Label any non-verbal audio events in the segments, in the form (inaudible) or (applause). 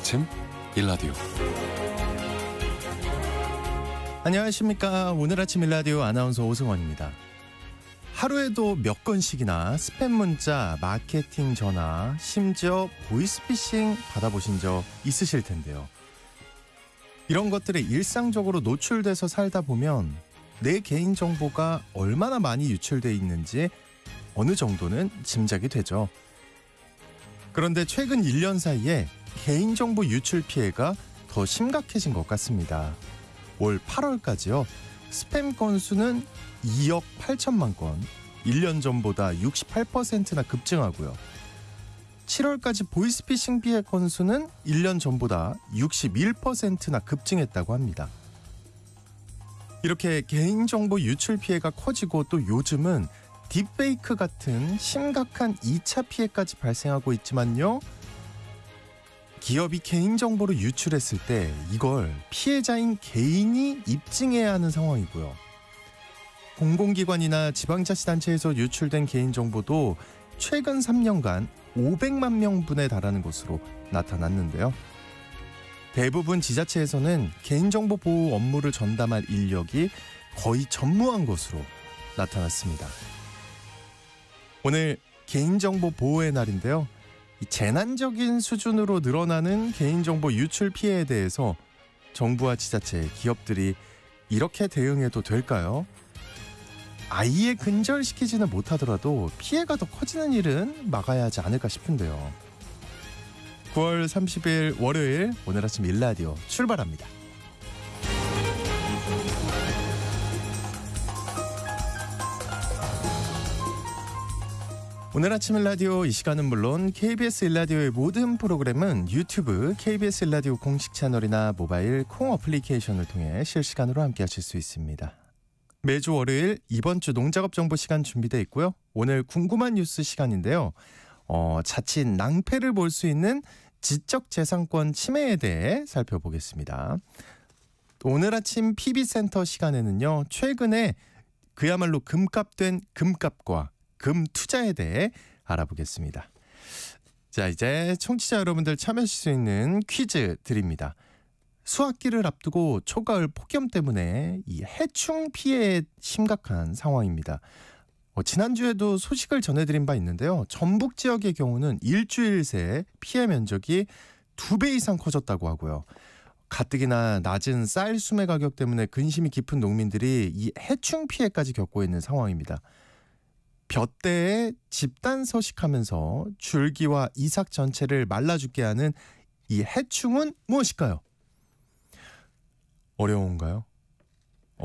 아침 일라디오 안녕하십니까 오늘 아침 일라디오 아나운서 오승원입니다 하루에도 몇 건씩이나 스팸 문자, 마케팅 전화, 심지어 보이스피싱 받아보신 적 있으실 텐데요 이런 것들이 일상적으로 노출돼서 살다 보면 내 개인정보가 얼마나 많이 유출돼 있는지 어느 정도는 짐작이 되죠 그런데 최근 1년 사이에 개인정보 유출 피해가 더 심각해진 것 같습니다. 올 8월까지요. 스팸 건수는 2억 8천만 건, 1년 전보다 68%나 급증하고요. 7월까지 보이스피싱 피해 건수는 1년 전보다 61%나 급증했다고 합니다. 이렇게 개인정보 유출 피해가 커지고 또 요즘은 딥페이크 같은 심각한 2차 피해까지 발생하고 있지만요. 기업이 개인 정보를 유출했을 때 이걸 피해자인 개인이 입증해야 하는 상황이고요. 공공기관이나 지방자치단체에서 유출된 개인 정보도 최근 3년간 500만 명분에 달하는 것으로 나타났는데요. 대부분 지자체에서는 개인정보 보호 업무를 전담할 인력이 거의 전무한 것으로 나타났습니다. 오늘 개인정보 보호의 날인데요. 재난적인 수준으로 늘어나는 개인정보 유출 피해에 대해서 정부와 지자체, 기업들이 이렇게 대응해도 될까요? 아예 근절시키지는 못하더라도 피해가 더 커지는 일은 막아야 하지 않을까 싶은데요. 9월 30일 월요일 오늘 아침 일라디오 출발합니다. 오늘 아침 일라디오 이 시간은 물론 KBS 일라디오의 모든 프로그램은 유튜브 KBS 일라디오 공식 채널이나 모바일 콩 어플리케이션을 통해 실시간으로 함께 하실 수 있습니다. 매주 월요일 이번 주 농작업 정보 시간 준비되어 있고요. 오늘 궁금한 뉴스 시간인데요. 어, 자칫 낭패를 볼 수 있는 지적재산권 침해에 대해 살펴보겠습니다. 오늘 아침 PB센터 시간에는요. 최근에 그야말로 금값된 금값과 금 투자에 대해 알아보겠습니다. 자, 이제 청취자 여러분들 참여하실 수 있는 퀴즈 드립니다. 수학기를 앞두고 초가을 폭염 때문에 이 해충 피해 심각한 상황입니다. 어, 지난주에도 소식을 전해드린 바 있는데요. 전북 지역의 경우는 일주일 새 피해 면적이 두 배 이상 커졌다고 하고요. 가뜩이나 낮은 쌀 수매 가격 때문에 근심이 깊은 농민들이 이 해충 피해까지 겪고 있는 상황입니다. 볕대에 집단 서식하면서 줄기와 이삭 전체를 말라 죽게 하는 이 해충은 무엇일까요? 어려운가요? 어,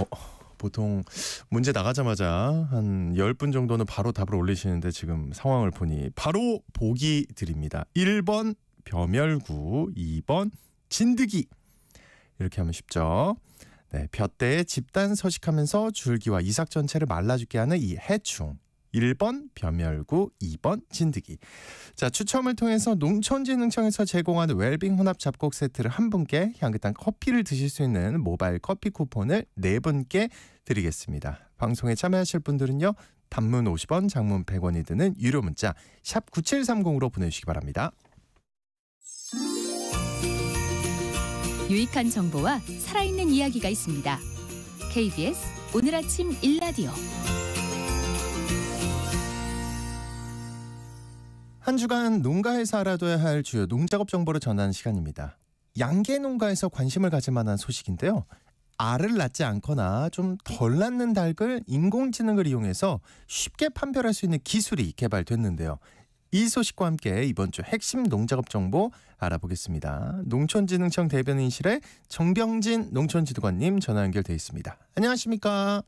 보통 문제 나가자마자 한 10분 정도는 바로 답을 올리시는데 지금 상황을 보니 바로 보기 드립니다. 1번 벼멸구, 2번 진드기. 이렇게 하면 쉽죠. 네, 볕대에 집단 서식하면서 줄기와 이삭 전체를 말라 죽게 하는 이 해충. 1번 변멸구, 2번 진드기. 자, 추첨을 통해서 농촌진흥청에서 제공하는 웰빙 혼합 잡곡 세트를 한 분께 향긋한 커피를 드실 수 있는 모바일 커피 쿠폰을 네 분께 드리겠습니다. 방송에 참여하실 분들은요. 단문 50원, 장문 100원이 드는 유료 문자 샵 9730으로 보내주시기 바랍니다. 유익한 정보와 살아있는 이야기가 있습니다. KBS 오늘 아침 1라디오 한 주간 농가에서 알아둬야 할 주요 농작업 정보를 전하는 시간입니다. 양계 농가에서 관심을 가질 만한 소식인데요. 알을 낳지 않거나 좀 덜 낳는 닭을 인공지능을 이용해서 쉽게 판별할 수 있는 기술이 개발됐는데요. 이 소식과 함께 이번 주 핵심 농작업 정보 알아보겠습니다. 농촌진흥청 대변인실에 정병진 농촌지도관님 전화 연결돼 있습니다. 안녕하십니까?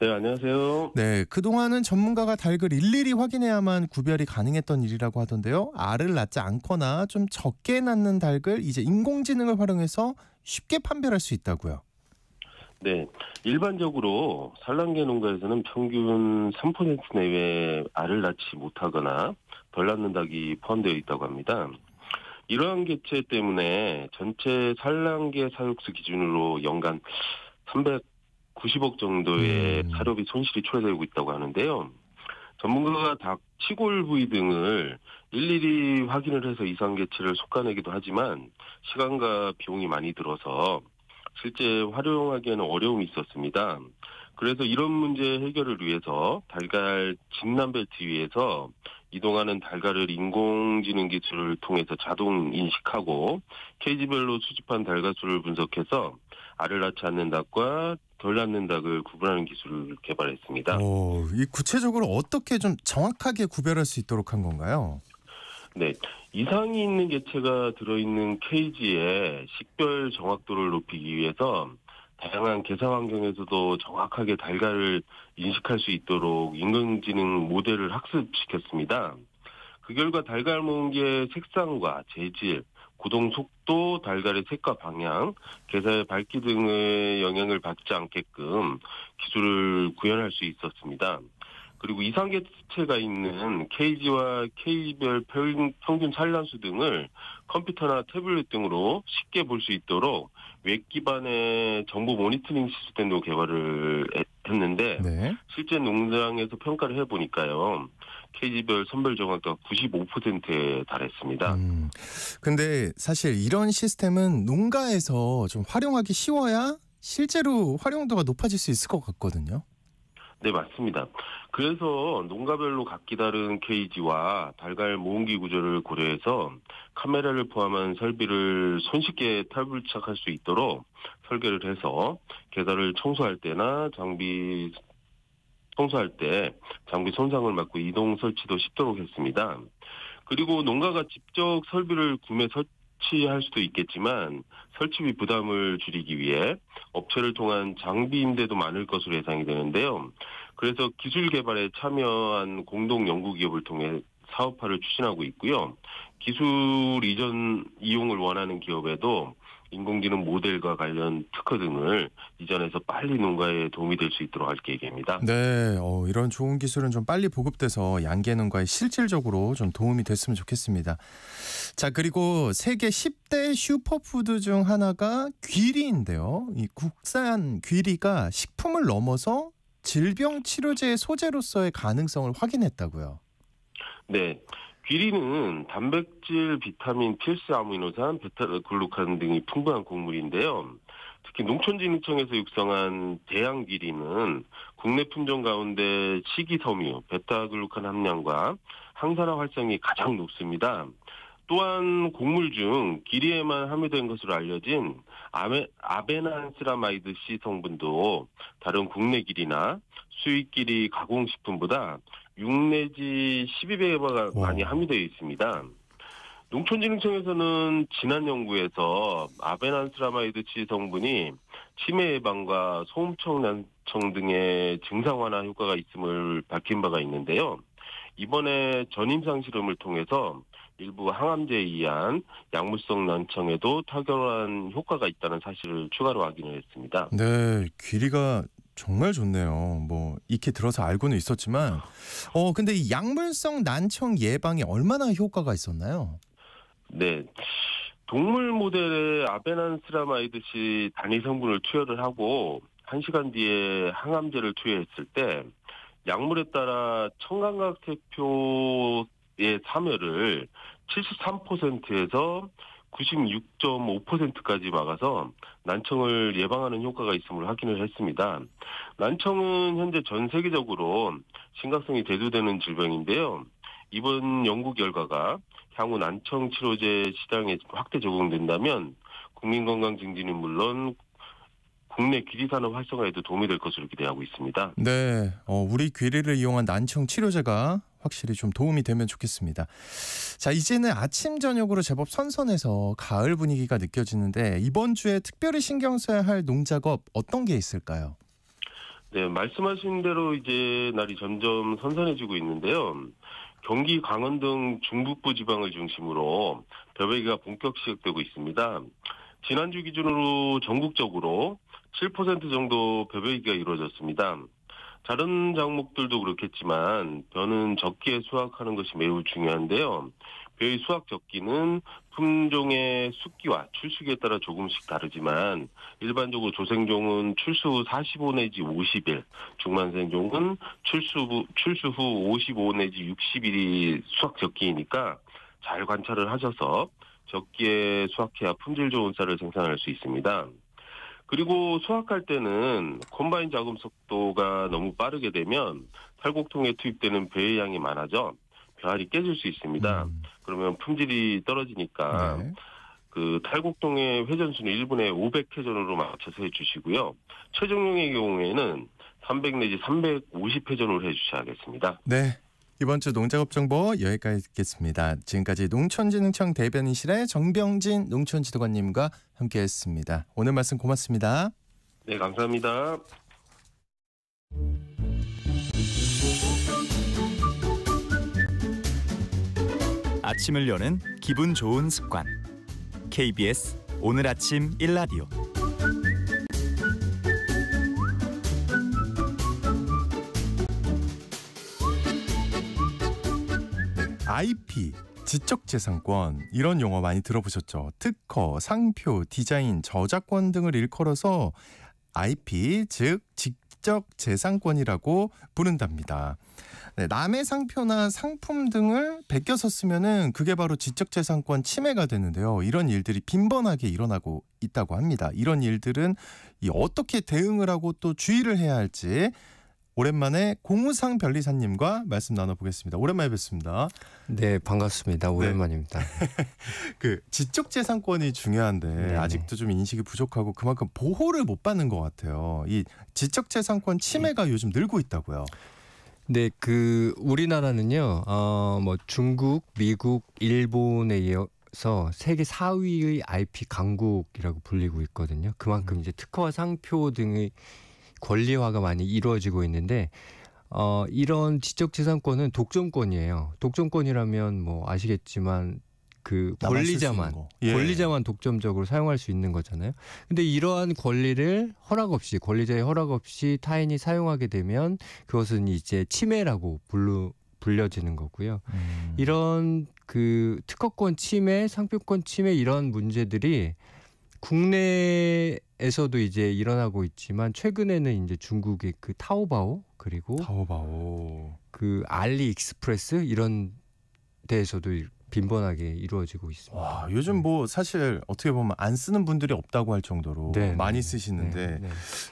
네, 안녕하세요. 네, 그동안은 전문가가 닭을 일일이 확인해야만 구별이 가능했던 일이라고 하던데요. 알을 낳지 않거나 좀 적게 낳는 닭을 이제 인공지능을 활용해서 쉽게 판별할 수 있다고요. 네, 일반적으로 산란계 농가에서는 평균 3% 내외 알을 낳지 못하거나 덜 낳는 닭이 포함되어 있다고 합니다. 이러한 개체 때문에 전체 산란계 사육수 기준으로 연간 300 90억 정도의 음. 사료비 손실이 초래되고 있다고 하는데요. 전문가가 닭 치골 부위 등을 일일이 확인을 해서 이상 개체를 속가내기도 하지만 시간과 비용이 많이 들어서 실제 활용하기에는 어려움이 있었습니다. 그래서 이런 문제 해결을 위해서 달걀 진남벨트 위에서 이동하는 달걀을 인공지능 기술을 통해서 자동 인식하고 케이지별로 수집한 달걀 수를 분석해서 알을 낳지 않는 닭과 덜 낳는 닭을 구분하는 기술을 개발했습니다. 오, 이 구체적으로 어떻게 좀 정확하게 구별할 수 있도록 한 건가요? 네. 이상이 있는 개체가 들어있는 케이지의 식별 정확도를 높이기 위해서 다양한 개사 환경에서도 정확하게 달걀을 인식할 수 있도록 인공지능 모델을 학습시켰습니다. 그 결과 달걀 모음기의 색상과 재질, 구동 속도, 달걀의 색과 방향, 개사의 밝기 등의 영향을 받지 않게끔 기술을 구현할 수 있었습니다. 그리고 이상계체가 있는 케이지와 케이별 평균 산란수 등을 컴퓨터나 태블릿 등으로 쉽게 볼 수 있도록 웹 기반의 정보 모니터링 시스템도 개발을 했습니다. 했는데 네. 실제 농장에서 평가를 해보니까요. 케이지별 선별 정확도가 95%에 달했습니다. 음, 근데 사실 이런 시스템은 농가에서 좀 활용하기 쉬워야 실제로 활용도가 높아질 수 있을 것 같거든요. 네, 맞습니다. 그래서 농가별로 각기 다른 케이지와 달걀 모음기 구조를 고려해서 카메라를 포함한 설비를 손쉽게 탈부착할 수 있도록 설계를 해서 계단을 청소할 때나 장비 청소할 때 장비 손상을 막고 이동 설치도 쉽도록 했습니다. 그리고 농가가 직접 설비를 구매 설, 설치할 수도 있겠지만 설치비 부담을 줄이기 위해 업체를 통한 장비 임대도 많을 것으로 예상이 되는데요. 그래서 기술 개발에 참여한 공동 연구 기업을 통해 사업화를 추진하고 있고요. 기술 이전 이용을 원하는 기업에도 인공지능 모델과 관련 특허 등을 이전해서 빨리 농가에 도움이 될 수 있도록 할 계획입니다. 네, 어, 이런 좋은 기술은 좀 빨리 보급돼서 양계 농가에 실질적으로 좀 도움이 됐으면 좋겠습니다. 자, 그리고 세계 10대 슈퍼푸드 중 하나가 귀리인데요. 이 국산 귀리가 식품을 넘어서 질병 치료제 의 소재로서의 가능성을 확인했다고요. 네. 귀리는 단백질, 비타민, 필수 아미노산, 베타글루칸 등이 풍부한 곡물인데요. 특히 농촌진흥청에서 육성한 대양귀리는 국내 품종 가운데 식이섬유, 베타글루칸 함량과 항산화 활성이 가장 높습니다. 또한 곡물 중귀리에만 함유된 것으로 알려진 아베, 아베난스라마이드 C 성분도 다른 국내 귀리나 수입 길이 가공식품보다 6 내지 12배가 많이 함유되어 있습니다. 농촌진흥청에서는 지난 연구에서 아베난스라마이드 치 성분이 치매 예방과 소음청난청 등의 증상 완화 효과가 있음을 밝힌 바가 있는데요. 이번에 전임상 실험을 통해서 일부 항암제에 의한 약물성 난청에도 타월한 효과가 있다는 사실을 추가로 확인을 했습니다. 네, 길이가 정말 좋네요. 뭐 익히 들어서 알고는 있었지만 어 근데 이 약물성 난청 예방에 얼마나 효과가 있었나요? 네. 동물 모델에 아베난스라마이드시 단위 성분을 투여를 하고 1시간 뒤에 항암제를 투여했을 때 약물에 따라 청감각 대표의 참여를 73%에서 96.5%까지 막아서 난청을 예방하는 효과가 있음을 확인을 했습니다. 난청은 현재 전 세계적으로 심각성이 대두되는 질병인데요. 이번 연구 결과가 향후 난청 치료제 시장에 확대 적용된다면 국민 건강 증진은 물론 국내 귀리 산업 활성화에도 도움이 될 것으로 기대하고 있습니다. 네, 어, 우리 귀리를 이용한 난청 치료제가 확실히 좀 도움이 되면 좋겠습니다. 자, 이제는 아침 저녁으로 제법 선선해서 가을 분위기가 느껴지는데 이번 주에 특별히 신경 써야 할 농작업 어떤 게 있을까요? 네, 말씀하신 대로 이제 날이 점점 선선해지고 있는데요. 경기, 강원 등 중북부 지방을 중심으로 벼베기가 본격 시작되고 있습니다. 지난주 기준으로 전국적으로 7% 정도 벼베기가 이루어졌습니다. 다른 작목들도 그렇겠지만 벼는 적기에 수확하는 것이 매우 중요한데요. 벼의 수확 적기는 품종의 숙기와 출수기에 따라 조금씩 다르지만 일반적으로 조생종은 출수 후 45 내지 50일, 중만생종은 출수 후, 출수 후55 내지 60일이 수확 적기이니까 잘 관찰을 하셔서 적기에 수확해야 품질 좋은 쌀을 생산할 수 있습니다. 그리고 수확할 때는 콤바인 작업 속도가 너무 빠르게 되면 탈곡통에 투입되는 배의 양이 많아져 배알이 깨질 수 있습니다. 음. 그러면 품질이 떨어지니까 네. 그 탈곡통의 회전수는 1분에 500회전으로 맞춰서 해주시고요. 최종용의 경우에는 300 내지 350회전으로 해주셔야겠습니다. 네. 이번 주 농작업 정보 여기까지 듣겠습니다. 지금까지 농촌진흥청 대변인실의 정병진 농촌지도관님과 함께했습니다. 오늘 말씀 고맙습니다. 네, 감사합니다. 아침을 여는 기분 좋은 습관. KBS 오늘 아침 1라디오 IP 지적재산권 이런 용어 많이 들어보셨죠? 특허, 상표, 디자인, 저작권 등을 일컬어서 IP 즉 지적 재산권이라고 부른답니다. 네, 남의 상표나 상품 등을 베껴서 쓰면은 그게 바로 지적 재산권 침해가 되는데요. 이런 일들이 빈번하게 일어나고 있다고 합니다. 이런 일들은 어떻게 대응을 하고 또 주의를 해야 할지 오랜만에 공우상 변리사님과 말씀 나눠보겠습니다. 오랜만에 뵙습니다. 네, 반갑습니다. 네. 오랜만입니다. (laughs) 그 네. 그 지적재산권이 중요한데 네 아직도 좀 인식이 부족하고 그만큼 보호를 못 받는 것 같아요. 이 지적재산권 침해가 네. 요즘 늘고 있다고요. 네, 그 우리나라는요, 어, 뭐 중국, 미국, 일본에 이어 서 세계 4위의 IP 강국이라고 불리고 있거든요. 그만큼 음. 이제 특허와 상표 등의 권리화가 많이 이루어지고 있는데 어, 이런 지적재산권은 독점권이에요. 독점권이라면 뭐 아시겠지만 그 권리자만 예. 권리자만 독점적으로 사용할 수 있는 거잖아요. 근데 이러한 권리를 허락 없이 권리자의 허락 없이 타인이 사용하게 되면 그것은 이제 침해라고 불루, 불려지는 거고요. 음. 이런 그 특허권 침해, 상표권 침해 이런 문제들이 국내에서도 이제 일어나고 있지만 최근에는 이제 중국의 그 타오바오 그리고 타오바오 그 알리익스프레스 이런 데에서도 빈번하게 이루어지고 있습니다. 와, 요즘 네. 뭐 사실 어떻게 보면 안 쓰는 분들이 없다고 할 정도로 네, 네 많이 네. 쓰시는데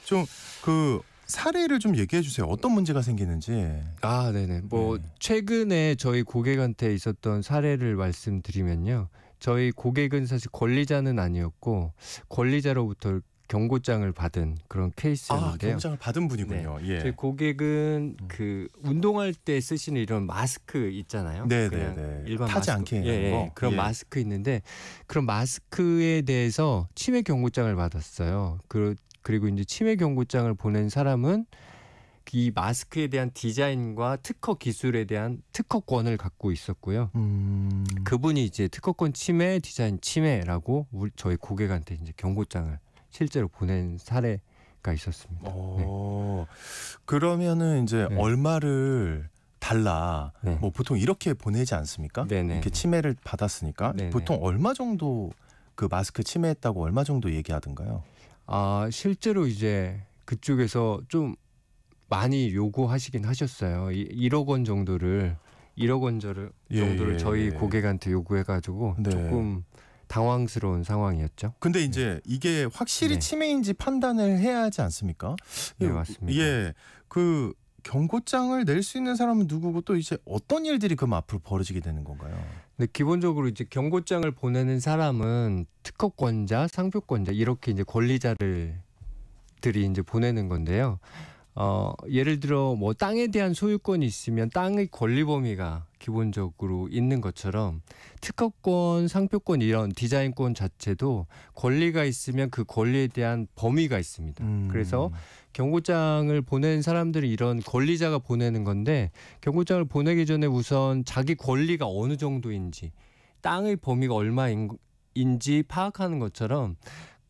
좀 그 사례를 좀 얘기해 주세요. 어떤 문제가 생기는지. 아, 네네. 뭐 네. 최근에 저희 고객한테 있었던 사례를 말씀드리면요. 저희 고객은 사실 권리자는 아니었고 권리자로부터 경고장을 받은 그런 케이스였데요 아, 경고장을 받은 분이군요. 네. 예. 저희 고객은 음. 그 운동할 때 쓰시는 이런 마스크 있잖아요. 네, 네, 네. 일반 타지 마스크. 않게 예, 예. 그런 예. 마스크 있는데 그런 마스크에 대해서 치매 경고장을 받았어요. 그 그리고 이제 치매 경고장을 보낸 사람은 이 마스크에 대한 디자인과 특허 기술에 대한 특허권을 갖고 있었고요. 음... 그분이 이제 특허권 침해, 디자인 침해라고 우리, 저희 고객한테 이제 경고장을 실제로 보낸 사례가 있었습니다. 어. 네. 그러면은 이제 네. 얼마를 달라. 네. 뭐 보통 이렇게 보내지 않습니까? 네네. 네. 이렇게 침해를 받았으니까 네네. 네. 보통 얼마 정도 그 마스크 침해했다고 얼마 정도 얘기하던가요? 아 실제로 이제 그쪽에서 좀 많이 요구하시긴 하셨어요. 이, 1억 원 정도를 1억 원 예, 정도를 예, 예, 저희 예. 고객한테 요구해가지고 네. 조금 당황스러운 상황이었죠. 근데 이제 네. 이게 확실히 네. 치매인지 판단을 해야 하지 않습니까? 네 맞습니다. 예, 그 경고장을 낼 수 있는 사람은 누구고 또 이제 어떤 일들이 그럼 앞으로 벌어지게 되는 건가요? 근데 기본적으로 이제 경고장을 보내는 사람은 특허권자, 상표권자 이렇게 이제 권리자를 들이 이제 보내는 건데요. 어, 예를 들어 뭐 땅에 대한 소유권이 있으면 땅의 권리 범위가 기본적으로 있는 것처럼 특허권, 상표권 이런 디자인권 자체도 권리가 있으면 그 권리에 대한 범위가 있습니다. 음. 그래서 경고장을 보낸 사람들이 이런 권리자가 보내는 건데 경고장을 보내기 전에 우선 자기 권리가 어느 정도인지 땅의 범위가 얼마인지 파악하는 것처럼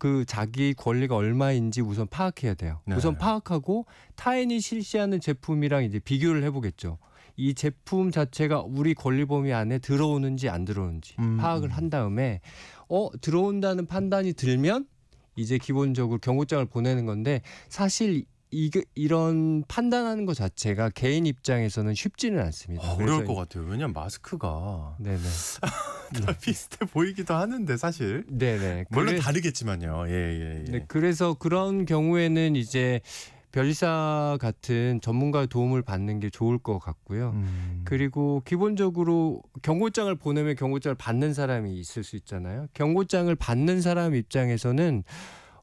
그 자기 권리가 얼마인지 우선 파악해야 돼요. 네. 우선 파악하고 타인이 실시하는 제품이랑 이제 비교를 해보겠죠. 이 제품 자체가 우리 권리 범위 안에 들어오는지 안 들어오는지 음. 파악을 한 다음에 어 들어온다는 판단이 들면 이제 기본적으로 경고장을 보내는 건데 사실 이, 게 이런 판단하는 것 자체가 개인 입장에서는 쉽지는 않습니다. 어, 어려울 것 같아요. 왜냐면 마스크가 네네. (laughs) 다 비슷해 보이기도 하는데 사실. 네네. 물론 그래, 다르겠지만요. 예, 예, 예. 네, 그래서 그런 경우에는 이제 변리사 같은 전문가의 도움을 받는 게 좋을 것 같고요. 음. 그리고 기본적으로 경고장을 보내면 경고장을 받는 사람이 있을 수 있잖아요. 경고장을 받는 사람 입장에서는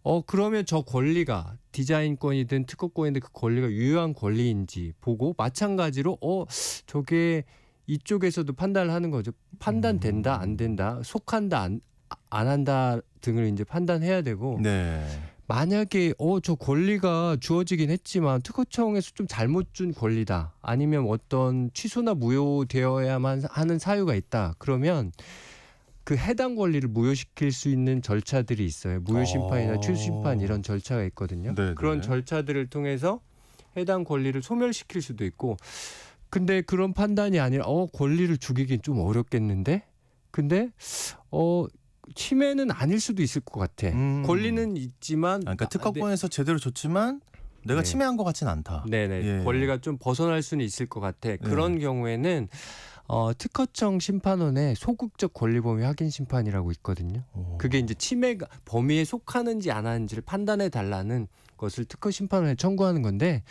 어 그러면 저 권리가 디자인권이든 특허권이든 그 권리가 유효한 권리인지 보고 마찬가지로 어 저게 이쪽에서도 판단을 하는 거죠. 판단된다 음. 안 된다 속한다 안, 안 한다 등을 이제 판단해야 되고 네. 만약에 어 저 권리가 주어지긴 했지만 특허청에서 좀 잘못 준 권리다 아니면 어떤 취소나 무효되어야만 하는 사유가 있다 그러면 그 해당 권리를 무효시킬 수 있는 절차들이 있어요. 무효심판이나 아. 출심판 이런 절차가 있거든요. 네네. 그런 절차들을 통해서 해당 권리를 소멸시킬 수도 있고 근데 그런 판단이 아니라 어 권리를 죽이긴 좀 어렵겠는데 근데 어 침해는 아닐 수도 있을 것 같아. 음. 권리는 있지만 아, 그러니까 아, 특허권에서 네. 제대로 줬지만 내가 네. 침해한 것 같진 않다. 네네 예. 권리가 좀 벗어날 수는 있을 것 같아. 그런 예. 경우에는 어, 특허청 심판원의 소극적 권리범위 확인 심판이라고 있거든요. 오. 어. 그게 이제 침해 범위에 속하는지 안 하는지를 판단해 달라는 것을 특허 심판원에 청구하는 건데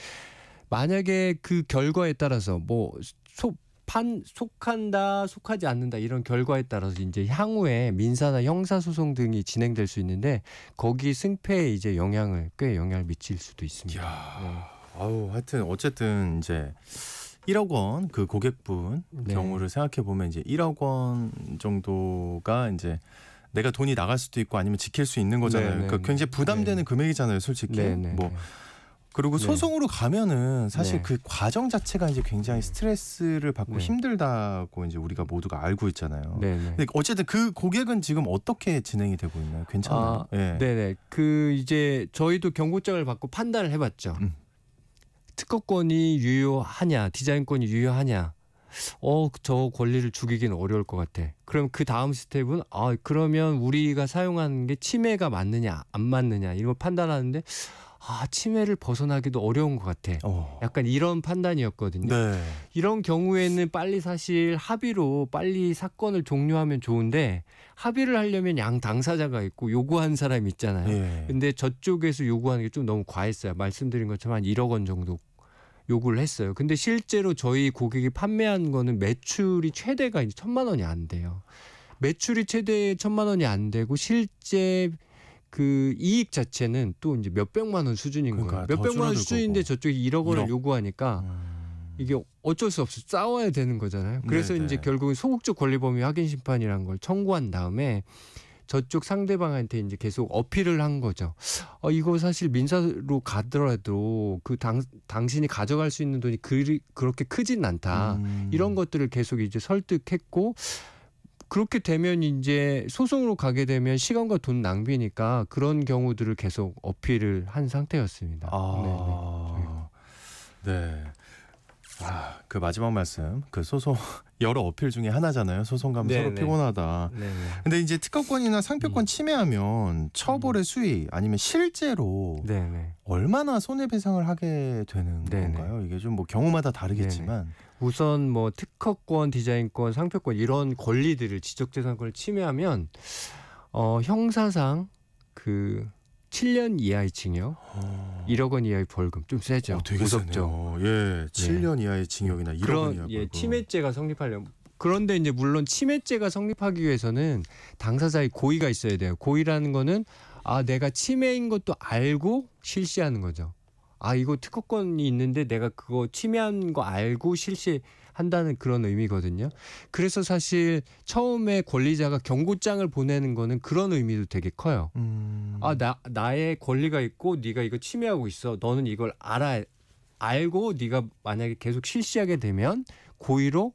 만약에 그 결과에 따라서 뭐 소, 판 속한다 속하지 않는다 이런 결과에 따라서 이제 향후에 민사나 형사 소송 등이 진행될 수 있는데 거기 승패에 이제 영향을 꽤 영향을 미칠 수도 있습니다. 야, 네. 아우 하여튼 어쨌든 이제 1억 원 그 고객분 네. 경우를 생각해 보면 이제 1억 원 정도가 이제 내가 돈이 나갈 수도 있고 아니면 지킬 수 있는 거잖아요. 네네. 네, 그러니까 네. 굉장히 부담되는 네 금액이잖아요, 솔직히. 네네. 네, 뭐 그리고 소송으로 가면은 사실 그 과정 자체가 이제 굉장히 스트레스를 받고 힘들다고 이제 우리가 모두가 알고 있잖아요. 근데 어쨌든 그 고객은 지금 어떻게 진행이 되고 있나요? 괜찮아요? 아, 예. 네. 네그 이제 저희도 경고장을 받고 판단을 해봤죠. 음. 특허권이 유효하냐, 디자인권이 유효하냐. 어, 저 권리를 죽이긴 어려울 것 같아. 그럼 그 다음 스텝은 아, 그러면 우리가 사용하는 게 침해가 맞느냐, 안 맞느냐 이런 걸 판단하는데 아, 침해를 벗어나기도 어려운 것 같아. 어. 약간 이런 판단이었거든요. 네. 이런 경우에는 빨리 사실 합의로 빨리 사건을 종료하면 좋은데 합의를 하려면 양 당사자가 있고 요구한 사람이 있잖아요. 예. 근데 저쪽에서 요구하는 게 좀 너무 과했어요. 말씀드린 것처럼 한 1억 원 정도 요구를 했어요. 근데 실제로 저희 고객이 판매한 거는 매출이 최대가 이제 천만 원이 안 돼요. 매출이 최대 천만 원이 안 되고 실제 그 이익 자체는 또 이제 몇 백만 원 수준인 그러니까 거예요. 몇 백만 원 수준인데 거고. 저쪽이 1억 원을 1억. 요구하니까 음. 이게 어쩔 수 없이 싸워야 되는 거잖아요. 그래서 네네. 네. 이제 결국은 소극적 권리범위 확인 심판이라는 걸 청구한 다음에 저쪽 상대방한테 이제 계속 어필을 한 거죠. 어, 이거 사실 민사로 가더라도 그 당, 당신이 가져갈 수 있는 돈이 그리, 그렇게 크진 않다. 음. 이런 것들을 계속 이제 설득했고 그렇게 되면 이제 소송으로 가게 되면 시간과 돈 낭비니까 그런 경우들을 계속 어필을 한 상태였습니다. 아. 네 네. 네. 아, 그 마지막 말씀, 그 소송 여러 어필 중에 하나잖아요. 소송감 네네. 서로 네. 피곤하다. 네네. 네. 근데 이제 특허권이나 상표권 음. 침해하면 처벌의 음. 수위 아니면 실제로 네네. 네. 얼마나 손해배상을 하게 되는 건가요? 이게 좀 뭐 경우마다 다르겠지만 우선 뭐 특허권, 디자인권, 상표권 이런 권리들을 지적재산권을 침해하면 어, 형사상 그 7년 이하의 징역, 어. 1억 원 이하의 벌금 좀 세죠. 어, 되게 무섭죠. 세네요. 예, 7년 예. 이하의 징역이나 1억 그런, 원 이하 예, 벌금. 침해죄가 성립하려 그런데 이제 물론 침해죄가 성립하기 위해서는 당사자의 고의가 있어야 돼요. 고의라는 거는 아 내가 침해인 것도 알고 실시하는 거죠. 아 이거 특허권이 있는데 내가 그거 침해한 거 알고 실시 한다는 그런 의미거든요. 그래서 사실 처음에 권리자가 경고장을 보내는 거는 그런 의미도 되게 커요. 음... 아, 나 나의 권리가 있고 네가 이거 침해하고 있어. 너는 이걸 알아 알고 네가 만약에 계속 실시하게 되면 고의로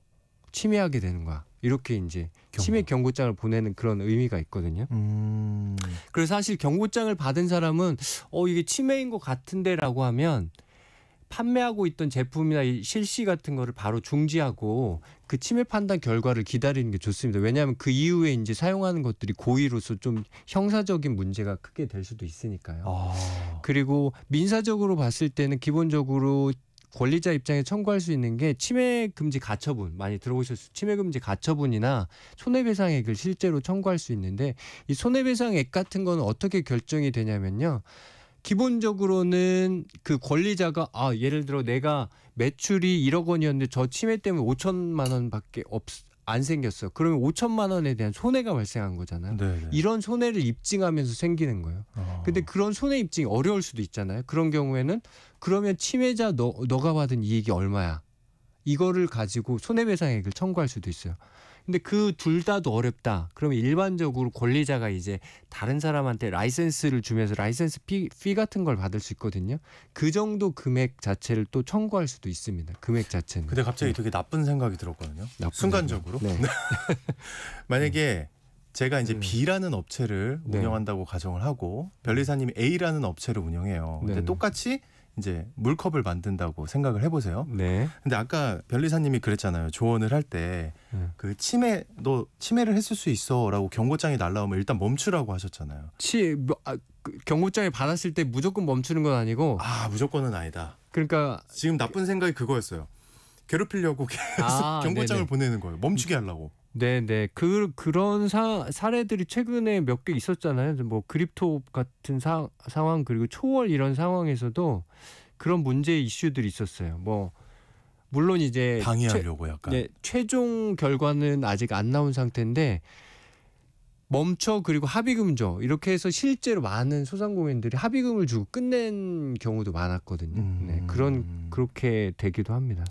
침해하게 되는 거야. 이렇게 이제 경고. 침해 경고장을 보내는 그런 의미가 있거든요. 음... 그래서 사실 경고장을 받은 사람은 어 이게 침해인 것 같은데라고 하면 판매하고 있던 제품이나 실시 같은 거를 바로 중지하고 그 침해 판단 결과를 기다리는 게 좋습니다. 왜냐하면 그 이후에 이제 사용하는 것들이 고의로서 좀 형사적인 문제가 크게 될 수도 있으니까요. 아. 그리고 민사적으로 봤을 때는 기본적으로 권리자 입장에 청구할 수 있는 게 침해 금지 가처분 많이 들어보셨을 침해 금지 가처분이나 손해배상액을 실제로 청구할 수 있는데 이 손해배상액 같은 건 어떻게 결정이 되냐면요. 기본적으로는 그 권리자가 아 예를 들어 내가 매출이 1억 원이었는데 저 침해 때문에 5천만 원밖에 없 안 생겼어. 그러면 5천만 원에 대한 손해가 발생한 거잖아요. 네네. 네. 이런 손해를 입증하면서 생기는 거예요. 어. 근데 그런 손해 입증이 어려울 수도 있잖아요. 그런 경우에는 그러면 침해자 너 너가 받은 이익이 얼마야? 이거를 가지고 손해배상액을 청구할 수도 있어요. 근데 그 둘 다도 어렵다. 그러면 일반적으로 권리자가 이제 다른 사람한테 라이센스를 주면서 라이센스 피, 피 같은 걸 받을 수 있거든요. 그 정도 금액 자체를 또 청구할 수도 있습니다. 금액 자체는. 근데 갑자기 네. 되게 나쁜 생각이 들었거든요. 나쁜 순간적으로. 네. (laughs) 만약에 제가 이제 음. B라는 업체를 네. 운영한다고 가정을 하고 변리사님이 A라는 업체를 운영해요. 근데 똑같이 이제 물컵을 만든다고 생각을 해보세요. 네. 근데 아까 변리사님이 그랬잖아요. 조언을 할 때그 네. 음. 치매 너 치매를 했을 수 있어라고 경고장이 날라오면 일단 멈추라고 하셨잖아요. 치 뭐, 아, 그, 경고장이 받았을 때 무조건 멈추는 건 아니고 아 무조건은 아니다. 그러니까 지금 나쁜 생각이 그거였어요. 괴롭히려고 (laughs) 계속 아, 경고장을 네네. 보내는 거예요. 멈추게 하려고. 네네 그 그런 사, 사례들이 최근에 몇 개 있었잖아요. 뭐 그립토 같은 사, 상황 그리고 초월 이런 상황에서도 그런 문제 이슈들이 있었어요. 뭐 물론 이제 방해하려고 최, 약간 네, 최종 결과는 아직 안 나온 상태인데 멈춰 그리고 합의금 줘 이렇게 해서 실제로 많은 소상공인들이 합의금을 주고 끝낸 경우도 많았거든요. 음. 네, 그런 그렇게 되기도 합니다.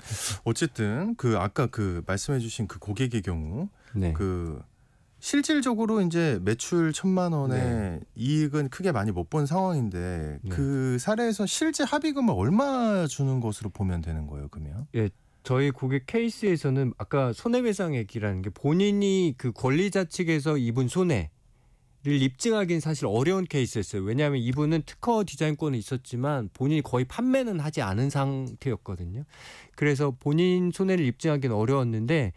어쨌든 그 아까 그 말씀해주신 그 고객의 경우 네. 그 실질적으로 이제 매출 천만 원에 네. 이익은 크게 많이 못 본 상황인데 네. 그 사례에서 실제 합의금을 얼마 주는 것으로 보면 되는 거예요, 그러면? 예, 저희 고객 케이스에서는 아까 손해배상액이라는 게 본인이 그 권리자 측에서 입은 손해를 입증하기는 사실 어려운 케이스였어요. 왜냐하면 이분은 특허 디자인권은 있었지만 본인이 거의 판매는 하지 않은 상태였거든요. 그래서 본인 손해를 입증하기는 어려웠는데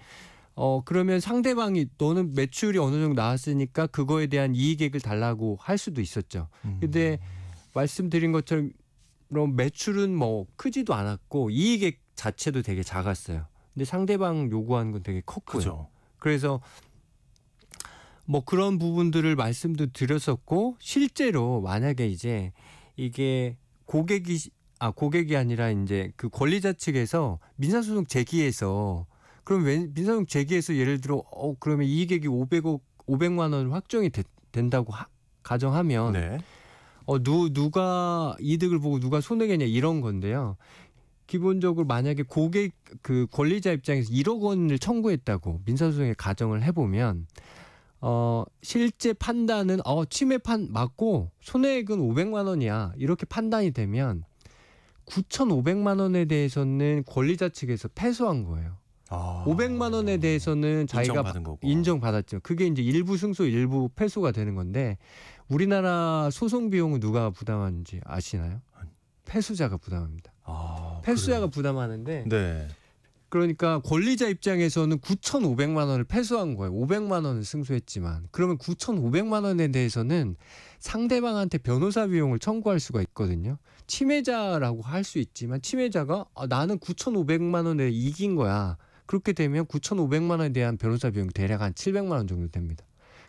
어 그러면 상대방이 너는 매출이 어느 정도 나왔으니까 그거에 대한 이익액을 달라고 할 수도 있었죠. 음. 근데 말씀드린 것처럼 매출은 뭐 크지도 않았고 이익액 자체도 되게 작았어요. 근데 상대방 요구하는 건 되게 컸고요. 그죠. 그래서 뭐 그런 부분들을 말씀도 드렸었고 실제로 만약에 이제 이게 고객이 아 고객이 아니라 이제 그 권리자 측에서 민사소송 제기해서 그럼 왜 민사소송 제기해서 예를 들어 어 그러면 이익액이 500억 500만 원 확정이 되, 된다고 하, 가정하면 네. 어 누, 누가 이득을 보고 누가 손해겠냐 이런 건데요. 기본적으로 만약에 고객 그 권리자 입장에서 1억 원을 청구했다고 민사소송에 가정을 해보면 어 실제 판단은 어 침해 판 맞고 손해액은 500만 원이야 이렇게 판단이 되면 9,500만 원에 대해서는 권리자 측에서 패소한 거예요. 아, 500만 원에 대해서는 자기가 인정받았죠. 그게 이제 일부 승소 일부 패소가 되는 건데 우리나라 소송 비용은 누가 부담하는지 아시나요? 패소자가 부담합니다. 아, 패수야가 그래 부담하는데 네. 그러니까 권리자 입장에서는 9,500만 원을 패소한 거예요. 500만 원은 승소했지만 그러면 9,500만 원에 대해서는 상대방한테 변호사 비용을 청구할 수가 있거든요. 침해자라고 할 수 있지만 침해자가 아, 나는 9,500만 원에 이긴 거야. 그렇게 되면 9,500만 원에 대한 변호사 비용 대략 한 700만 원 정도 됩니다.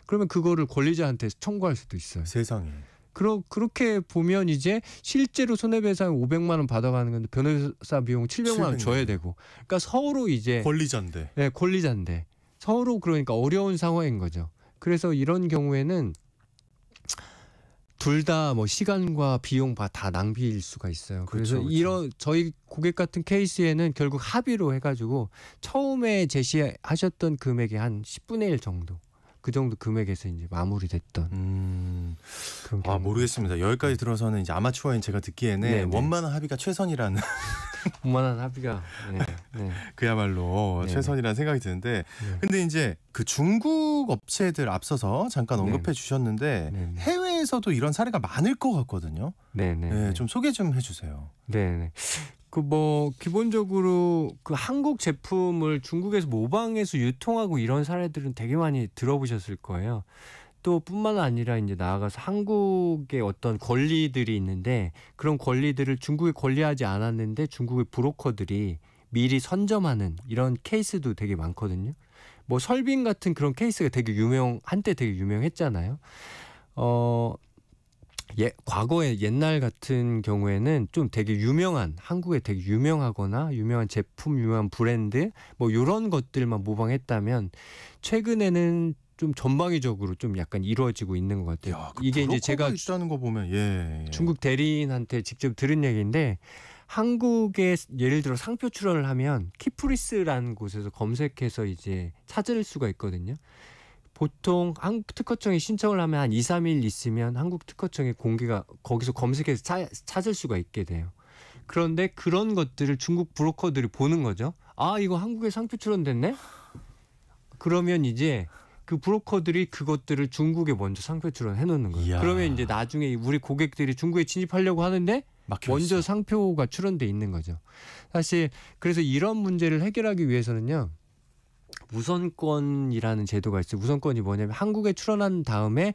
그러면 그거를 권리자한테 청구할 수도 있어요. 세상에. 그러, 그렇게 보면 이제 실제로 손해배상 500만 원 받아가는 건데 변호사 비용 700만 원 줘야 되고 그러니까 서로 이제 권리자인데 네, 권리자인데 서로 그러니까 어려운 상황인 거죠. 그래서 이런 경우에는 둘 다 뭐 시간과 비용 다 낭비일 수가 있어요. 그렇죠, 그래서 그렇죠, 그렇죠. 이런 저희 고객 같은 케이스에는 결국 합의로 해가지고 처음에 제시하셨던 금액의 한 10분의 1 정도 그 정도 금액에서 이제 마무리됐던. 음. 아 모르겠습니다. 여기까지 네. 들어서는 이제 아마추어인 제가 듣기에는 네네. 네. 원만한 합의가 최선이라는. (laughs) 원만한 합의가. 네. 네. 네. 그야말로 네네. 최선이라는 생각이 드는데, 네네. 근데 이제 그 중국 업체들 앞서서 잠깐 언급해 주셨는데 해외에서도 이런 사례가 많을 것 같거든요. 네네. 네, 좀 소개 좀 해주세요. 네. 그뭐 기본적으로 그 한국 제품을 중국에서 모방해서 유통하고 이런 사례들은 되게 많이 들어보셨을 거예요. 또 뿐만 아니라 이제 나아가서 한국의 어떤 권리들이 있는데 그런 권리들을 중국에 권리하지 않았는데 중국의 브로커들이 미리 선점하는 이런 케이스도 되게 많거든요. 뭐 설빙 같은 그런 케이스가 되게 유명 한때 되게 유명했잖아요. 어 예, 과거에 옛날 같은 경우에는 좀 되게 유명한 한국에 되게 유명하거나 유명한 제품, 유명한 브랜드 뭐 이런 것들만 모방했다면 최근에는 좀 전방위적으로 좀 약간 이루어지고 있는 것 같아요. 야, 그 이게 이제 제가 있다는 거 보면 예, 예. 중국 대리인한테 직접 들은 얘기인데 한국에 예를 들어 상표 출원을 하면 키프리스라는 곳에서 검색해서 이제 찾을 수가 있거든요. 보통 한국 특허청에 신청을 하면 한 2, 3일 있으면 한국 특허청에 공개가 거기서 검색해서 차, 찾을 수가 있게 돼요. 그런데 그런 것들을 중국 브로커들이 보는 거죠. 아, 이거 한국에 상표 출원됐네? 그러면 이제 그 브로커들이 그것들을 중국에 먼저 상표 출원해 놓는 거예요. 이야. 그러면 이제 나중에 우리 고객들이 중국에 진입하려고 하는데 먼저 있어. 상표가 출원돼 있는 거죠. 사실 그래서 이런 문제를 해결하기 위해서는요. 무선권이라는 제도가 있어요. 무선권이 뭐냐면 한국에 출원한 다음에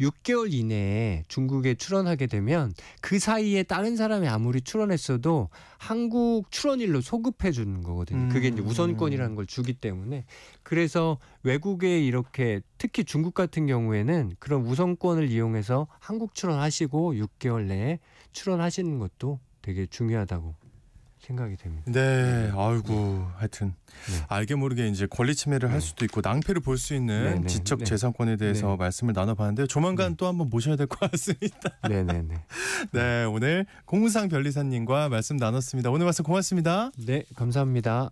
6개월 이내에 중국에 출원하게 되면 그 사이에 다른 사람이 아무리 출원했어도 한국 출원일로 소급해 주는 거거든요. 그게 이제 우선권이라는 음. 걸 주기 때문에 그래서 외국에 이렇게 특히 중국 같은 경우에는 그런 우선권을 이용해서 한국 출원하시고 6개월 내에 출원하시는 것도 되게 중요하다고 생각이 됩니다. 네, 아이고 하여튼 네. 알게 모르게 이제 권리 침해를 네. 할 수도 있고 낭패를 볼 수 있는 네, 네, 네. 지적 네. 재산권에 대해서 말씀을 나눠봤는데 조만간 또 한번 모셔야 될 것 같습니다. (laughs) 네, 네, 네. 네, 오늘 공무상 변리사님과 말씀 나눴습니다. 오늘 말씀 고맙습니다. 네, 감사합니다.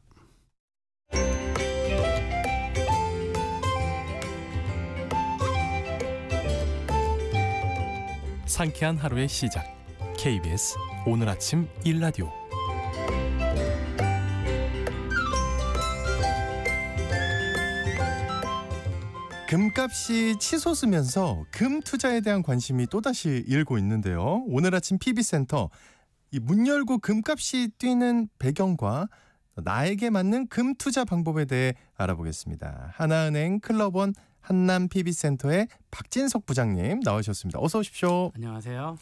상쾌한 하루의 시작. KBS 오늘 아침 1라디오 금값이 치솟으면서 금 투자에 대한 관심이 또다시 일고 있는데요. 오늘 아침 PB센터 문 열고 금값이 뛰는 배경과 나에게 맞는 금 투자 방법에 대해 알아보겠습니다. 하나은행 클럽원 한남 PB센터의 박진석 부장님 나오셨습니다. 어서 오십시오. 안녕하세요.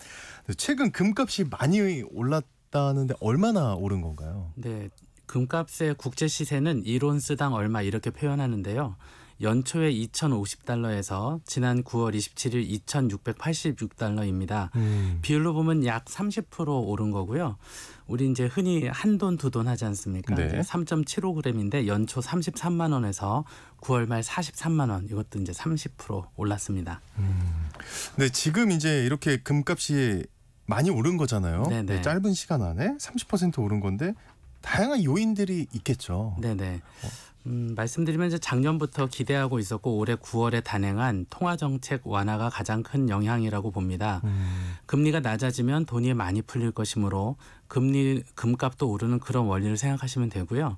네, 최근 금값이 많이 올랐다는데 얼마나 오른 건가요? 네, 금값의 국제 시세는 이론스당 얼마 이렇게 표현하는데요. 연초에 2,050달러에서 지난 9월 27일 2,686달러입니다. 음. 비율로 보면 약 30% 오른 거고요. 우리 이제 흔히 한 돈 두 돈 하지 않습니까? 네. 3.75g인데 연초 33만 원에서 9월 말 43만 원 이것도 이제 30% 올랐습니다. 음. 네, 지금 이제 이렇게 금값이 많이 오른 거잖아요. 네네. 네. 네, 짧은 시간 안에 30% 오른 건데 다양한 요인들이 있겠죠. 네네. 네. 어. 음, 말씀드리면 이제 작년부터 기대하고 있었고 올해 9월에 단행한 통화 정책 완화가 가장 큰 영향이라고 봅니다. 음. 금리가 낮아지면 돈이 많이 풀릴 것이므로 금리 금값도 오르는 그런 원리를 생각하시면 되고요.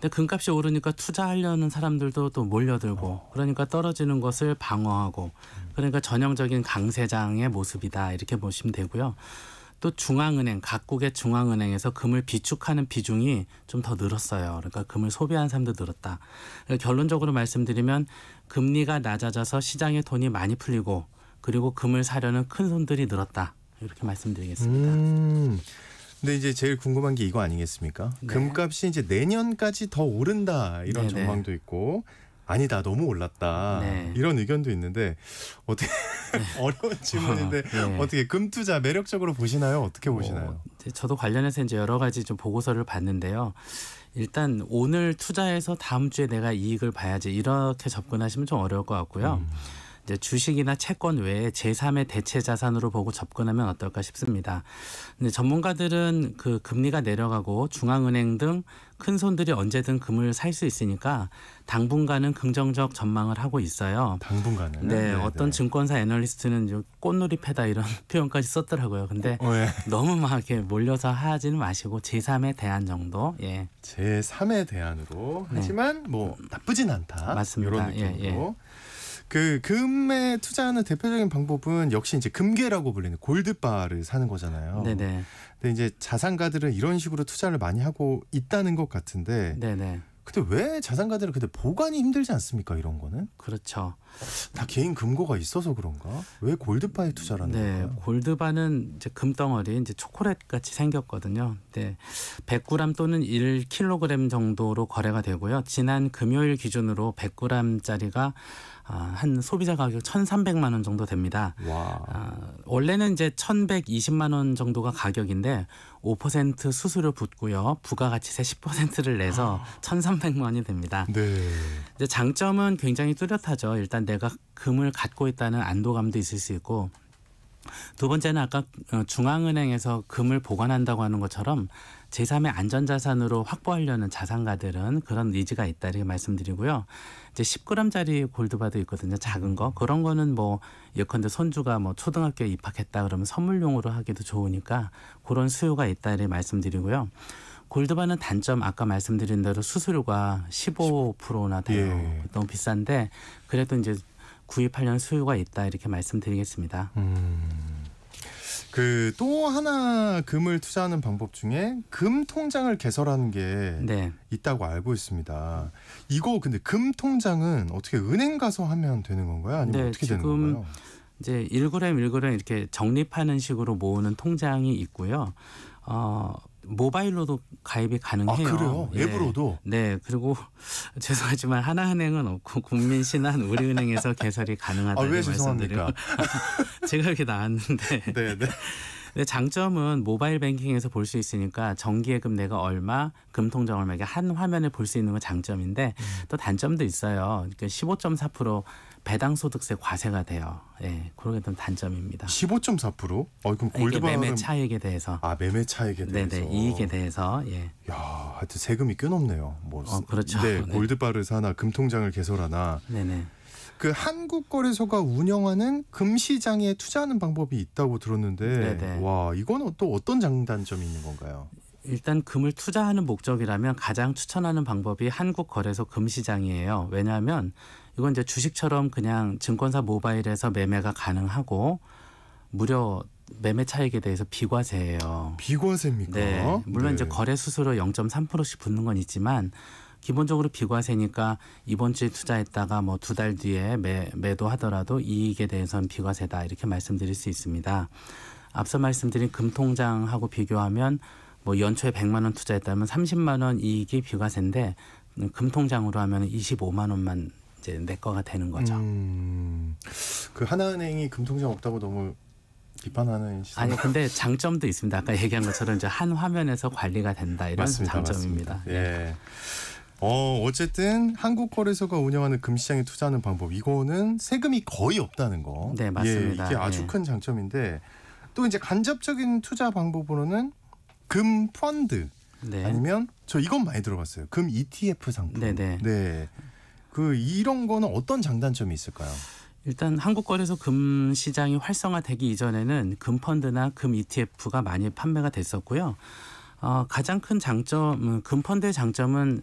근데 금값이 오르니까 투자하려는 사람들도 또 몰려들고 그러니까 떨어지는 것을 방어하고 그러니까 전형적인 강세장의 모습이다 이렇게 보시면 되고요. 또 중앙은행 각국의 중앙은행에서 금을 비축하는 비중이 좀 더 늘었어요. 그러니까 금을 소비한 사람도 늘었다. 그러니까 결론적으로 말씀드리면 금리가 낮아져서 시장에 돈이 많이 풀리고 그리고 금을 사려는 큰 손들이 늘었다. 이렇게 말씀드리겠습니다. 음. 근데 이제 제일 궁금한 게 이거 아니겠습니까? 네. 금값이 이제 내년까지 더 오른다 이런 네네. 전망도 있고 아니다 너무 올랐다 네. 이런 의견도 있는데 어떻게 네. (laughs) 어려운 질문인데 (laughs) 네. 어떻게 금투자 매력적으로 보시나요? 어떻게 어, 보시나요? 어, 저도 관련해서 이제 여러 가지 좀 보고서를 봤는데요. 일단 오늘 투자해서 다음 주에 내가 이익을 봐야지 이렇게 접근하시면 좀 어려울 것 같고요. 음. 이제 주식이나 채권 외에 제3의 대체 자산으로 보고 접근하면 어떨까 싶습니다. 근데 전문가들은 그 금리가 내려가고 중앙은행 등 큰 손들이 언제든 금을 살 수 있으니까 당분간은 긍정적 전망을 하고 있어요. 당분간은 네, 네 어떤 네. 증권사 애널리스트는 꽃놀이 패다 이런 (laughs) 표현까지 썼더라고요. 근데 어, 예. 너무 막 이렇게 몰려서 하지는 마시고 제3의 대안 정도. 예. 제3의 대안으로 하지만 네. 뭐 나쁘진 않다. 맞습니다. 이런 느낌으로. 예, 예. 그 금에 투자하는 대표적인 방법은 역시 이제 금괴라고 불리는 골드바를 사는 거잖아요. 네네. 근데 이제 자산가들은 이런 식으로 투자를 많이 하고 있다는 것 같은데. 네네. 근데 왜 자산가들은 근데 보관이 힘들지 않습니까? 이런 거는? 그렇죠. 다 개인 금고가 있어서 그런가? 왜 골드바에 음, 투자하는 네, 건가요? 골드바는 이제 금덩어리 이제 초콜릿 같이 생겼거든요. 네, 데 100g 또는 1kg 정도로 거래가 되고요. 지난 금요일 기준으로 100g짜리가 아, 한 소비자 가격 1,300만 원 정도 됩니다. 와. 아, 원래는 이제 1,120만 원 정도가 가격인데 5% 수수료 붙고요. 부가가치세 10%를 내서 아. 1,300만 원이 됩니다. 네. 이제 장점은 굉장히 뚜렷하죠. 일단 내가 금을 갖고 있다는 안도감도 있을 수 있고 두 번째는 아까 어, 중앙은행에서 금을 보관한다고 하는 것처럼 제3의 안전자산으로 확보하려는 자산가들은 그런 니즈가 있다 이렇게 말씀드리고요. 이제 10g짜리 골드바도 있거든요. 작은 거. 그런 거는 뭐 예컨대 손주가 뭐 초등학교에 입학했다 그러면 선물용으로 하기도 좋으니까 그런 수요가 있다를 말씀드리고요. 골드바는 단점 아까 말씀드린 대로 수수료가 15%나 돼요. 예. 너무 비싼데 그래도 이제 구입하려는 수요가 있다 이렇게 말씀드리겠습니다. 음. 그또 하나 금을 투자하는 방법 중에 금 통장을 개설하는 게 네. 있다고 알고 있습니다. 이거 근데 금 통장은 어떻게 은행 가서 하면 되는 건가요? 아니면 네, 어떻게 되는 건가요? 이제 1그램1그램 이렇게 적립하는 식으로 모으는 통장이 있고요. 어, 모바일로도 가입이 아, 가능해요. 아, 그래요? 예. 앱으로도? 네. 그리고 (laughs) 죄송하지만 하나은행은 없고 국민신한 우리은행에서 개설이 가능하다는 아, 말씀드리고 (laughs) 제가 이렇게 나왔는데. 네, 네. 근 장점은 모바일 뱅킹에서 볼 수 있으니까 정기예금 내가 얼마, 금통장을 매게 한화면을볼수 있는 건 장점인데 음. 또 단점도 있어요. 그러니까 15.4% 배당소득세 과세가 돼요. 예, 그런 게좀 단점입니다. 15.4%? 어, 그럼 아, 골드바 매매 차익에 대해서. 아, 매매 차익에 네, 네, 대해서. 네네, 이익에 대해서. 예. 야, 하여튼 세금이 꽤 높네요. 뭐. 어, 그렇죠. 네, 네, 골드바를 사나 금통장을 개설하나. 네네. 그 한국거래소가 운영하는 금시장에 투자하는 방법이 있다고 들었는데 네네. 와 이거는 또 어떤 장단점이 있는 건가요? 일단 금을 투자하는 목적이라면 가장 추천하는 방법이 한국거래소 금시장이에요. 왜냐하면 이건 이제 주식처럼 그냥 증권사 모바일에서 매매가 가능하고 무려 매매 차익에 대해서 비과세예요. 비과세입니까? 네. 물론 네. 이제 거래 수수료 0.3%씩 붙는 건 있지만 기본적으로 비과세니까 이번 주에 투자했다가 뭐 두 달 뒤에 매, 매도하더라도 이익에 대해서는 비과세다 이렇게 말씀드릴 수 있습니다. 앞서 말씀드린 금통장하고 비교하면 뭐 연초에 100만 원 투자했다면 30만 원 이익이 비과세인데 금통장으로 하면 25만 원만 이제 내 거가 되는 거죠. 음, 그 하나은행이 금통장 없다고 너무 비판하는 시선. 아니 근데 (laughs) 장점도 있습니다. 아까 얘기한 것처럼 이제 한 화면에서 관리가 된다 이런 맞습니다, 장점입니다. 맞습니다. 예. 어, 어쨌든 한국거래소가 운영하는 금시장에 투자하는 방법 이거는 세금이 거의 없다는 거. 네 예, 맞습니다. 예, 이게 아주 예. 큰 장점인데 또 이제 간접적인 투자 방법으로는 금 펀드 네. 아니면 저 이건 많이 들어봤어요. 금 ETF 상품. 네네. 네. 네. 네. 그 이런 거는 어떤 장단점이 있을까요? 일단 한국 거래소 금 시장이 활성화되기 이전에는 금 펀드나 금 ETF가 많이 판매가 됐었고요. 어, 가장 큰 장점, 음, 금펀드의 장점은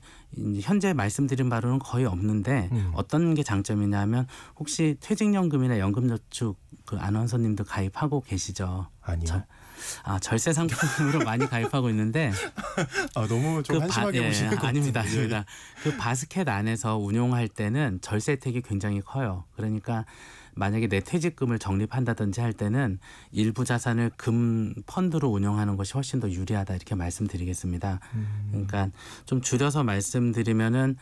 현재 말씀드린 바로는 거의 없는데 음. 어떤 게 장점이냐면 혹시 퇴직연금이나 연금저축 그안원운서님도 가입하고 계시죠? 아니요. 자, 아, 절세 상품으로 많이 가입하고 있는데 (laughs) 아, 너무 좀그 한심하게 예, 보시는 예, 아닙니다, 아닙니다. 그 바스켓 안에서 운용할 때는 절세 혜택이 굉장히 커요. 그러니까 만약에 내 퇴직금을 적립한다든지 할 때는 일부 자산을 금 펀드로 운영하는 것이 훨씬 더 유리하다 이렇게 말씀드리겠습니다. 음. 그러니까 좀 줄여서 말씀드리면은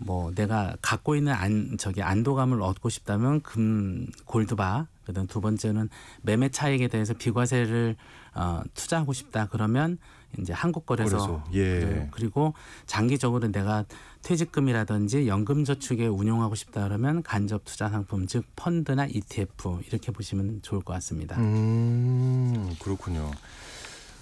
뭐 내가 갖고 있는 안 저기 안도감을 얻고 싶다면 금 골드바 그다음 두 번째는 매매 차익에 대해서 비과세를 어, 투자하고 싶다 그러면 이제 한국거래소 예. 네. 그리고 장기적으로 내가 퇴직금이라든지 연금저축에 운용하고 싶다 그러면 간접 투자 상품 즉 펀드나 ETF 이렇게 보시면 좋을 것 같습니다. 음 그렇군요.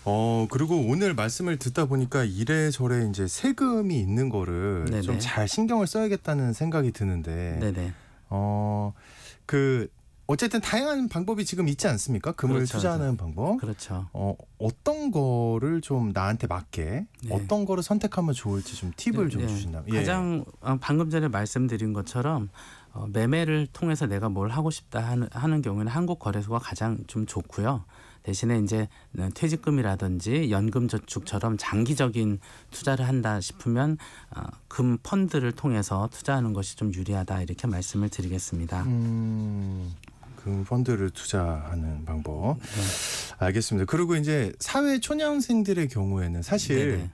어 그리고 오늘 말씀을 듣다 보니까 이래저래 이제 세금이 있는 거를 좀 잘 신경을 써야겠다는 생각이 드는데 어그 어쨌든 다양한 방법이 지금 있지 않습니까? 금을 그렇죠, 그렇죠. 투자하는 그렇죠. 방법. 그렇죠. 어, 어떤 거를 좀 나한테 맞게 네. 어떤 거를 선택하면 좋을지 좀 팁을 네, 좀 네. 주신다면. 예. 가장 아, 방금 전에 말씀드린 것처럼 어, 매매를 통해서 내가 뭘 하고 싶다 하는, 하는 경우에는 한국 거래소가 가장 좀 좋고요. 대신에 이제 어, 퇴직금이라든지 연금저축처럼 장기적인 투자를 한다 싶으면 어, 금 펀드를 통해서 투자하는 것이 좀 유리하다 이렇게 말씀을 드리겠습니다. 음... 금 펀드를 투자하는 방법. 네. 알겠습니다. 그리고 이제 사회 초년생들의 경우에는 사실 네네.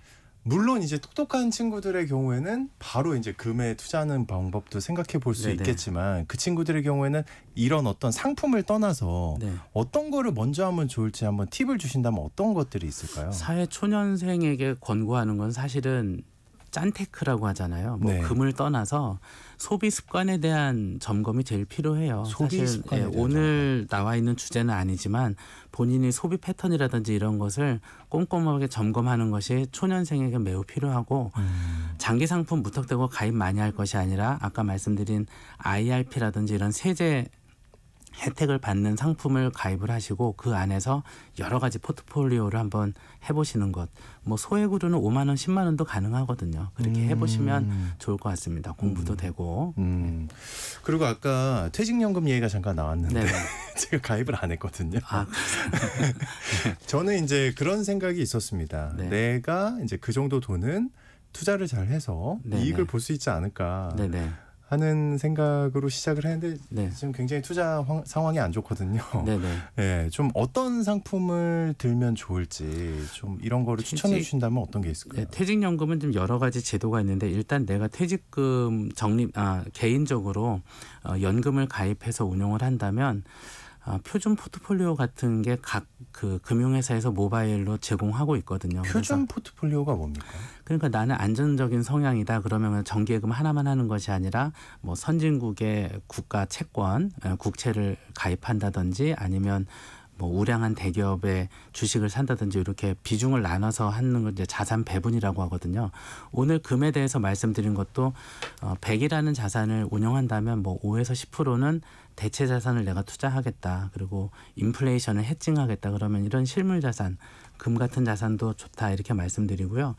물론 이제 똑똑한 친구들의 경우에는 바로 이제 금에 투자하는 방법도 생각해 볼수 네, 네. 있겠지만 그 친구들의 경우에는 이런 어떤 상품을 떠나서 네. 어떤 거를 먼저 하면 좋을지 한번 팁을 주신다면 어떤 것들이 있을까요? 사회 초년생에게 권고하는 건 사실은 짠테크라고 하잖아요. 뭐 네. 금을 떠나서 소비 습관에 대한 점검이 제일 필요해요. 소비 사실 예, 오늘 나와 있는 주제는 아니지만 본인이 소비 패턴이라든지 이런 것을 꼼꼼하게 점검하는 것이 초년생에게 매우 필요하고 음. 장기 상품 무턱대고 가입 많이 할 것이 아니라 아까 말씀드린 IRP라든지 이런 세제 혜택을 받는 상품을 가입을 하시고 그 안에서 여러 가지 포트폴리오를 한번 해보시는 것. 뭐 소액으로는 5만 원, 10만 원도 가능하거든요. 그렇게 음. 해보시면 좋을 것 같습니다. 공부도 음. 되고. 음. 네. 그리고 아까 퇴직연금 얘기가 잠깐 나왔는데 네. (laughs) 제가 가입을 안 했거든요. 아, (laughs) 저는 이제 그런 생각이 있었습니다. 네. 내가 이제 그 정도 돈은 투자를 잘 해서 네네. 이익을 네. 볼수 있지 않을까. 네네. 하는 생각으로 시작을 했는데 네. 지금 굉장히 투자 황, 상황이 안 좋거든요. 네네. 네, 네. (laughs) 예, 좀 어떤 상품을 들면 좋을지 좀 이런 거를 퇴직, 추천해 주신다면 어떤 게 있을까요? 네, 퇴직연금은 좀 여러 가지 제도가 있는데 일단 내가 퇴직금 적립 아 개인적으로 어, 연금을 가입해서 운용을 한다면 아, 표준 포트폴리오 같은 게 각 그 금융회사에서 모바일로 제공하고 있거든요. 표준 포트폴리오가 뭡니까? 그러니까 나는 안전적인 성향이다 그러면 정기예금 하나만 하는 것이 아니라 뭐 선진국의 국가 채권 예, 국채를 가입한다든지 아니면 뭐 우량한 대기업의 주식을 산다든지 이렇게 비중을 나눠서 하는 걸 이제 자산 배분이라고 하거든요. 오늘 금에 대해서 말씀드린 것도 어 100이라는 자산을 운영한다면 뭐 5에서 10%는 대체 자산을 내가 투자하겠다. 그리고 인플레이션을 해칭하겠다. 그러면 이런 실물 자산, 금 같은 자산도 좋다. 이렇게 말씀드리고요.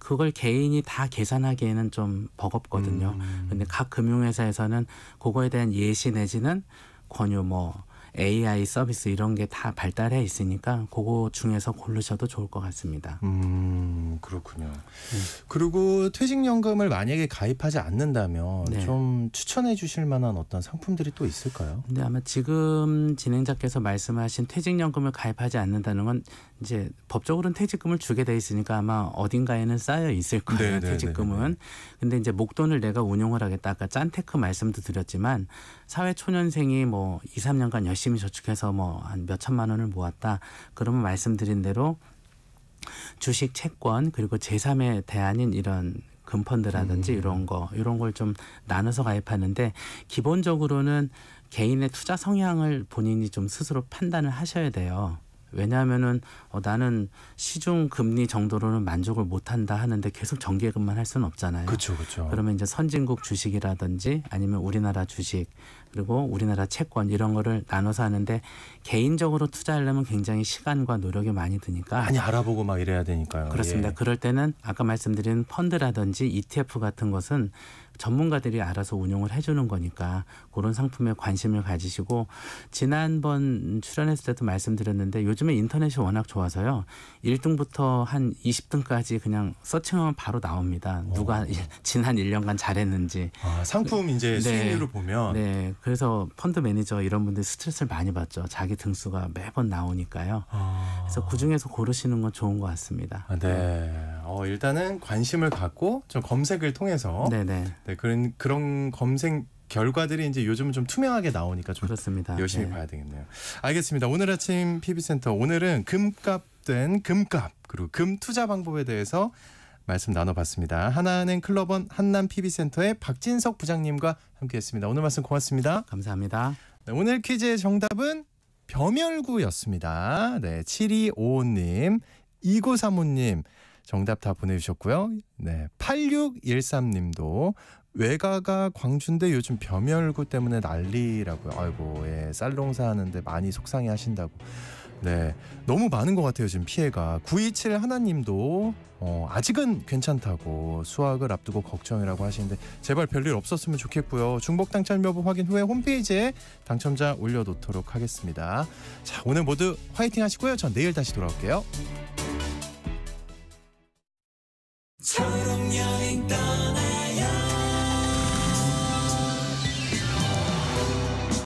그걸 개인이 다 계산하기에는 좀 버겁거든요. 음. 근데 각 금융회사에서는 그거에 대한 예시 내지는 권유 뭐 AI 서비스 이런 게 다 발달해 있으니까 그거 중에서 고르셔도 좋을 것 같습니다. 음 그렇군요. 네. 그리고 퇴직연금을 만약에 가입하지 않는다면 네. 좀 추천해 주실 만한 어떤 상품들이 또 있을까요? 근데 아마 지금 진행자께서 말씀하신 퇴직연금을 가입하지 않는다는 건 이제 법적으로는 퇴직금을 주게 돼 있으니까 아마 어딘가에는 쌓여 있을 거예요. 네네 네, 네, 퇴직금은. 네, 근데 이제 목돈을 내가 운용을 하겠다. 아까 짠테크 말씀도 드렸지만 사회초년생이 뭐 2, 3년간 열심히 열심히 저축해서 뭐 한몇 천만 원을 모았다. 그러면 말씀드린 대로 주식 채권 그리고 제삼의 대안인 이런 금펀드라든지 음. 이런 거 이런 걸 좀 나눠서 가입하는데 기본적으로는 개인의 투자 성향을 본인이 좀 스스로 판단을 하셔야 돼요. 왜냐하면은 어, 나는 시중 금리 정도로는 만족을 못한다 하는데 계속 정기예금만 할 수는 없잖아요. 그렇죠, 그렇죠. 그러면 이제 선진국 주식이라든지 아니면 우리나라 주식 그리고 우리나라 채권 이런 거를 나눠서 하는데 개인적으로 투자하려면 굉장히 시간과 노력이 많이 드니까 많이 알아보고 막 이래야 되니까요. 그렇습니다. 예. 그럴 때는 아까 말씀드린 펀드라든지 ETF 같은 것은 전문가들이 알아서 운영을 해주는 거니까 그런 상품에 관심을 가지시고 지난번 출연했을 때도 말씀드렸는데 요즘에 인터넷이 워낙 좋아서요. 1등부터 한 20등까지 그냥 서칭하면 바로 나옵니다. 누가 오. 어. 지난 1년간 잘했는지. 아, 상품 이제 네. 수익률을 보면. 네. 그래서 펀드 매니저 이런 분들 스트레스를 많이 받죠. 자기 등수가 매번 나오니까요. 아. 그래서 그중에서 고르시는 건 좋은 것 같습니다. 아, 네. 어, 일단은 관심을 갖고 좀 검색을 통해서 네네. 네, 그런 그런 검색 결과들이 이제 요즘은 좀 투명하게 나오니까 좀 그렇습니다. 열심히 네. 봐야 되겠네요. 알겠습니다. 오늘 아침 PB센터 오늘은 금값된 금값 그리고 금 투자 방법에 대해서 말씀 나눠봤습니다. 하나은행 클럽원 한남 PB센터의 박진석 부장님과 함께했습니다. 오늘 말씀 고맙습니다. 감사합니다. 네, 오늘 퀴즈의 정답은 벼멸구였습니다. 네, 7255님, 2935님, 정답 다 보내주셨고요. 네, 8613님도 외가가 광주인데 요즘 벼멸구 때문에 난리라고요. 아이고, 예, 쌀농사 하는데 많이 속상해 하신다고. 네, 너무 많은 것 같아요 지금 피해가. 927 하나님도 어, 아직은 괜찮다고 수학을 앞두고 걱정이라고 하시는데 제발 별일 없었으면 좋겠고요. 중복 당첨 여부 확인 후에 홈페이지에 당첨자 올려놓도록 하겠습니다. 자, 오늘 모두 화이팅 하시고요. 전 내일 다시 돌아올게요. 처랑 여행 떠